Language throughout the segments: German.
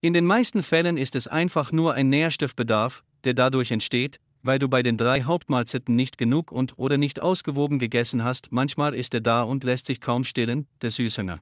In den meisten Fällen ist es einfach nur ein Nährstoffbedarf, der dadurch entsteht, weil du bei den drei Hauptmahlzeiten nicht genug und oder nicht ausgewogen gegessen hast, manchmal ist er da und lässt sich kaum stillen, der Süßhänger.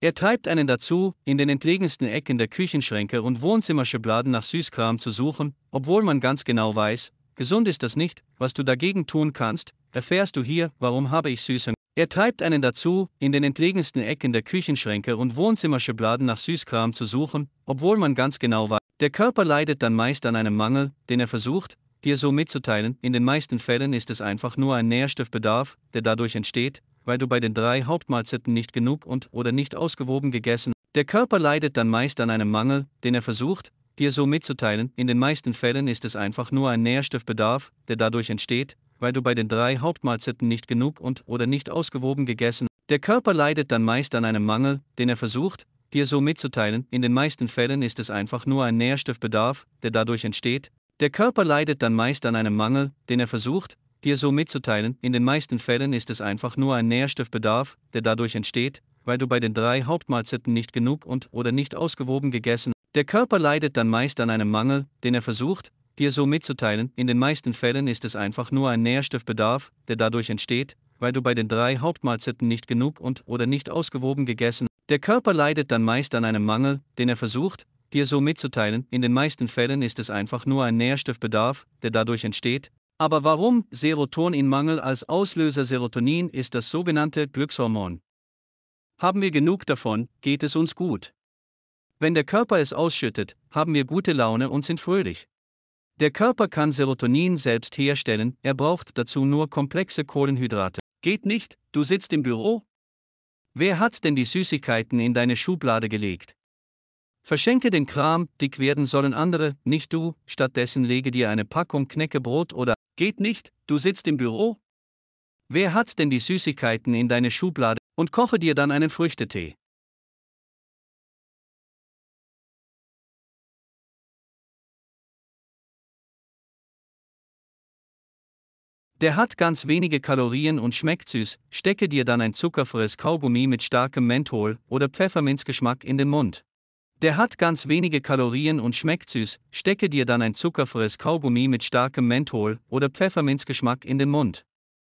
Er treibt einen dazu, in den entlegensten Ecken der Küchenschränke und Wohnzimmerschubladen nach Süßkram zu suchen, obwohl man ganz genau weiß, gesund ist das nicht, was du dagegen tun kannst, erfährst du hier, warum habe ich Süßhänger. Er treibt einen dazu, in den entlegensten Ecken der Küchenschränke und Wohnzimmerschubladen nach Süßkram zu suchen, obwohl man ganz genau weiß, der Körper leidet dann meist an einem Mangel, den er versucht, dir so mitzuteilen, in den meisten Fällen ist es einfach nur ein Nährstoffbedarf, der dadurch entsteht, weil du bei den drei Hauptmahlzeiten nicht genug und oder nicht ausgewogen gegessen. hast. Der Körper leidet dann meist an einem Mangel, den er versucht, dir so mitzuteilen, in den meisten Fällen ist es einfach nur ein Nährstoffbedarf, der dadurch entsteht, weil du bei den drei Hauptmahlzeiten nicht genug und oder nicht ausgewogen gegessen. Der Körper leidet dann meist an einem Mangel, den er versucht, dir so mitzuteilen. In den meisten Fällen ist es einfach nur ein Nährstoffbedarf, der dadurch entsteht. Der Körper leidet dann meist an einem Mangel, den er versucht, dir so mitzuteilen. In den meisten Fällen ist es einfach nur ein Nährstoffbedarf, der dadurch entsteht, weil du bei den drei Hauptmahlzeiten nicht genug und oder nicht ausgewogen gegessen. Der Körper leidet dann meist an einem Mangel, den er versucht, dir so mitzuteilen, in den meisten Fällen ist es einfach nur ein Nährstoffbedarf, der dadurch entsteht, weil du bei den drei Hauptmahlzeiten nicht genug und oder nicht ausgewogen gegessen. Der Körper leidet dann meist an einem Mangel, den er versucht, dir so mitzuteilen, in den meisten Fällen ist es einfach nur ein Nährstoffbedarf, der dadurch entsteht. Aber warum Serotoninmangel als Auslöser Serotonin ist das sogenannte Glückshormon. Haben wir genug davon, geht es uns gut. Wenn der Körper es ausschüttet, haben wir gute Laune und sind fröhlich. Der Körper kann Serotonin selbst herstellen, er braucht dazu nur komplexe Kohlenhydrate. Geht nicht, du sitzt im Büro? Wer hat denn die Süßigkeiten in deine Schublade gelegt? Verschenke den Kram, dick werden sollen andere, nicht du, stattdessen lege dir eine Packung Knäckebrot oder Geht nicht, du sitzt im Büro? Wer hat denn die Süßigkeiten in deine Schublade und koche dir dann einen Früchtetee? Der hat ganz wenige Kalorien und schmeckt süß, stecke dir dann ein zuckerfreies Kaugummi mit starkem Menthol oder Pfefferminzgeschmack in den Mund. Der hat ganz wenige Kalorien und schmeckt süß, stecke dir dann ein zuckerfreies Kaugummi mit starkem Menthol oder Pfefferminzgeschmack in den Mund.